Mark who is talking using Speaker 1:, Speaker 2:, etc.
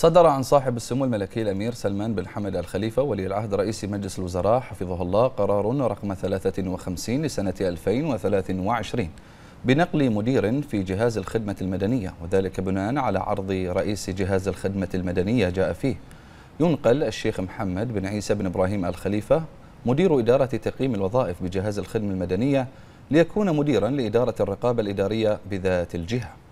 Speaker 1: صدر عن صاحب السمو الملكي الأمير سلمان بن حمد الخليفة ولي العهد رئيس مجلس الوزراء حفظه الله قرار رقم 53 لسنة 2023 بنقل مدير في جهاز الخدمة المدنية وذلك بناء على عرض رئيس جهاز الخدمة المدنية جاء فيه ينقل الشيخ محمد بن عيسى بن إبراهيم الخليفة مدير إدارة تقييم الوظائف بجهاز الخدمة المدنية ليكون مديرا لإدارة الرقابة الإدارية بذات الجهة